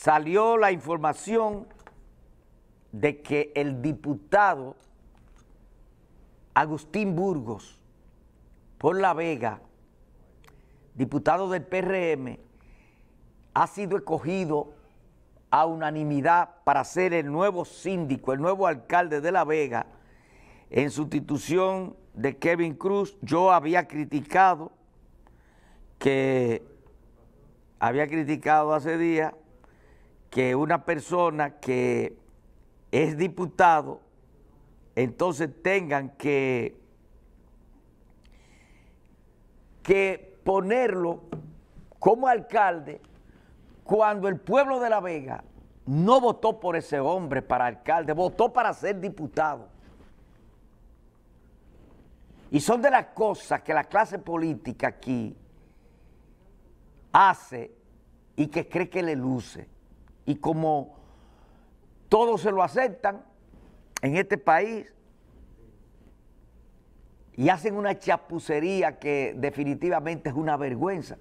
salió la información de que el diputado Agustín Burgos por La Vega, diputado del PRM, ha sido escogido a unanimidad para ser el nuevo síndico, el nuevo alcalde de La Vega, en sustitución de Kevin Cruz. Yo había criticado que había criticado hace días que una persona que es diputado, entonces tengan que, que ponerlo como alcalde cuando el pueblo de La Vega no votó por ese hombre para alcalde, votó para ser diputado. Y son de las cosas que la clase política aquí hace y que cree que le luce. Y como todos se lo aceptan en este país y hacen una chapucería que definitivamente es una vergüenza.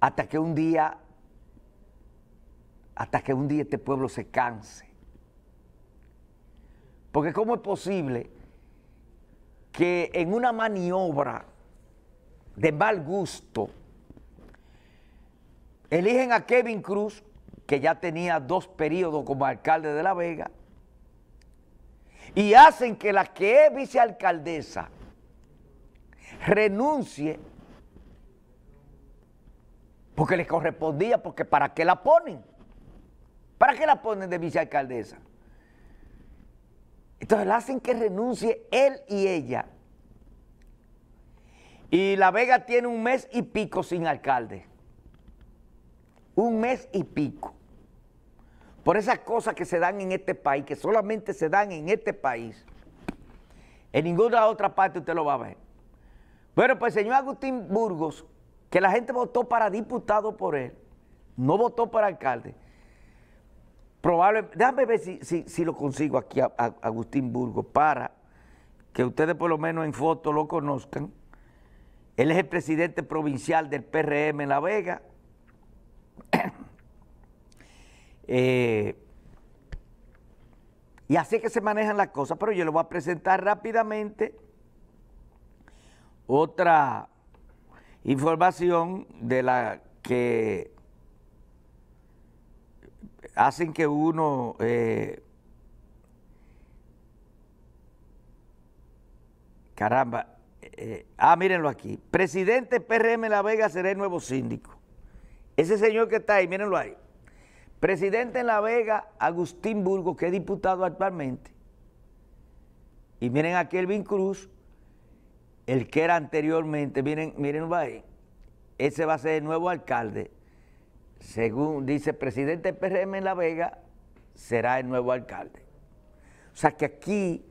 Hasta que un día, hasta que un día este pueblo se canse. Porque ¿cómo es posible que en una maniobra de mal gusto, Eligen a Kevin Cruz, que ya tenía dos periodos como alcalde de La Vega, y hacen que la que es vicealcaldesa renuncie porque le correspondía, porque ¿para qué la ponen? ¿Para qué la ponen de vicealcaldesa? Entonces la hacen que renuncie él y ella. Y La Vega tiene un mes y pico sin alcalde un mes y pico, por esas cosas que se dan en este país, que solamente se dan en este país, en ninguna otra parte usted lo va a ver. Bueno, pues señor Agustín Burgos, que la gente votó para diputado por él, no votó para alcalde, probablemente, déjame ver si, lo consigo aquí Agustín Burgos para que ustedes por lo menos en foto lo conozcan. Él es el presidente provincial del PRM en La Vega, Eh, y así que se manejan las cosas, pero yo le voy a presentar rápidamente otra información de la que hacen que uno eh, caramba eh, ah mírenlo aquí presidente PRM La Vega será el nuevo síndico ese señor que está ahí mírenlo ahí Presidente en La Vega, Agustín Burgo, que es diputado actualmente. Y miren aquí Elvin Cruz, el que era anteriormente, miren, miren ahí. Ese va a ser el nuevo alcalde. Según dice el presidente del PRM en La Vega, será el nuevo alcalde. O sea que aquí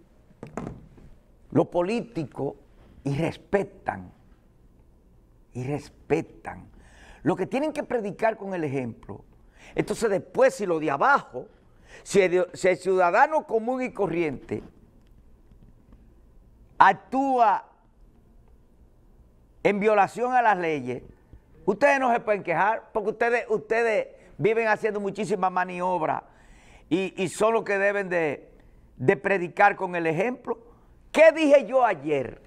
los políticos irrespetan, respetan. Lo que tienen que predicar con el ejemplo entonces después si lo de abajo, si el, ciudadano común y corriente actúa en violación a las leyes, ustedes no se pueden quejar porque ustedes, ustedes viven haciendo muchísimas maniobras y, solo son que deben de, de predicar con el ejemplo. ¿Qué dije yo ayer?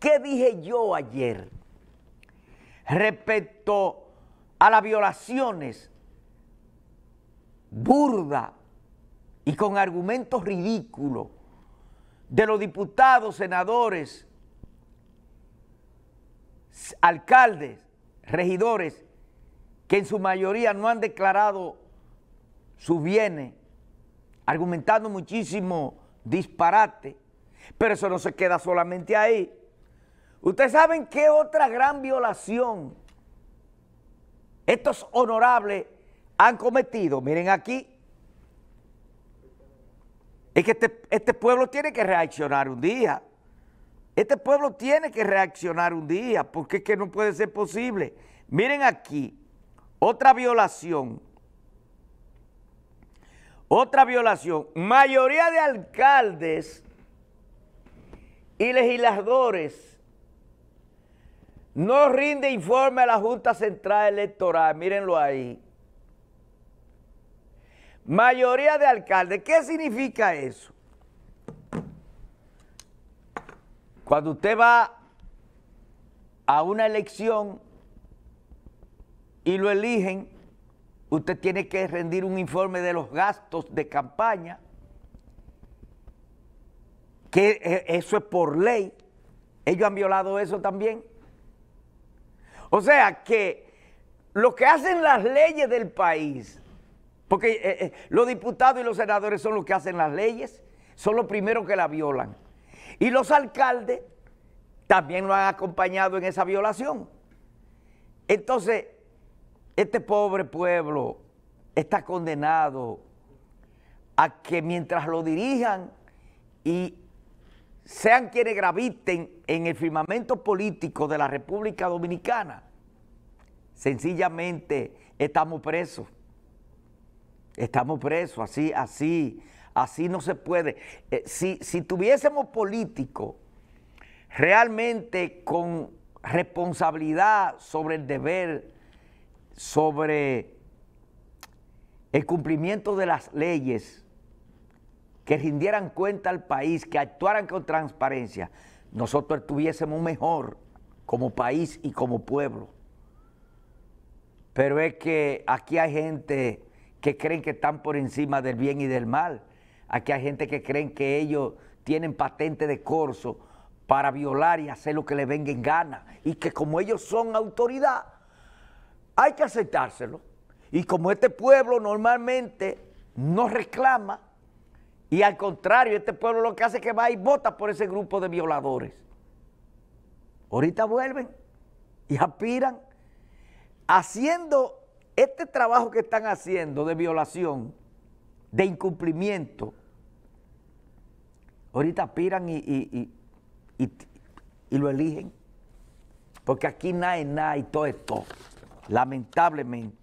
¿Qué dije yo ayer respecto a las violaciones burda y con argumentos ridículos de los diputados, senadores, alcaldes, regidores, que en su mayoría no han declarado sus bienes, argumentando muchísimo disparate, pero eso no se queda solamente ahí. ¿Ustedes saben qué otra gran violación estos honorables han cometido, miren aquí, es que este, este, pueblo tiene que reaccionar un día. Este pueblo tiene que reaccionar un día, porque es que no puede ser posible. Miren aquí, otra violación. Otra violación. Mayoría de alcaldes y legisladores no rinde informe a la Junta Central Electoral, mírenlo ahí. Mayoría de alcaldes, ¿qué significa eso? Cuando usted va a una elección y lo eligen, usted tiene que rendir un informe de los gastos de campaña, que e, eso es por ley. Ellos han violado eso también. O sea que lo que hacen las leyes del país, porque eh, eh, los diputados y los senadores son los que hacen las leyes, son los primeros que la violan. Y los alcaldes también lo han acompañado en esa violación. Entonces, este pobre pueblo está condenado a que mientras lo dirijan y sean quienes graviten en el firmamento político de la República Dominicana, sencillamente estamos presos. Estamos presos, así, así, así no se puede. Eh, si, si tuviésemos políticos realmente con responsabilidad sobre el deber, sobre el cumplimiento de las leyes, que rindieran cuenta al país, que actuaran con transparencia, nosotros estuviésemos mejor como país y como pueblo. Pero es que aquí hay gente que creen que están por encima del bien y del mal. Aquí hay gente que creen que ellos tienen patente de corso para violar y hacer lo que les venga en gana. Y que como ellos son autoridad, hay que aceptárselo. Y como este pueblo normalmente no reclama, y al contrario, este pueblo lo que hace es que va y vota por ese grupo de violadores. Ahorita vuelven y aspiran. Haciendo este trabajo que están haciendo de violación, de incumplimiento, ahorita aspiran y, y, lo eligen. Porque aquí nada es nada y todo es todo, lamentablemente.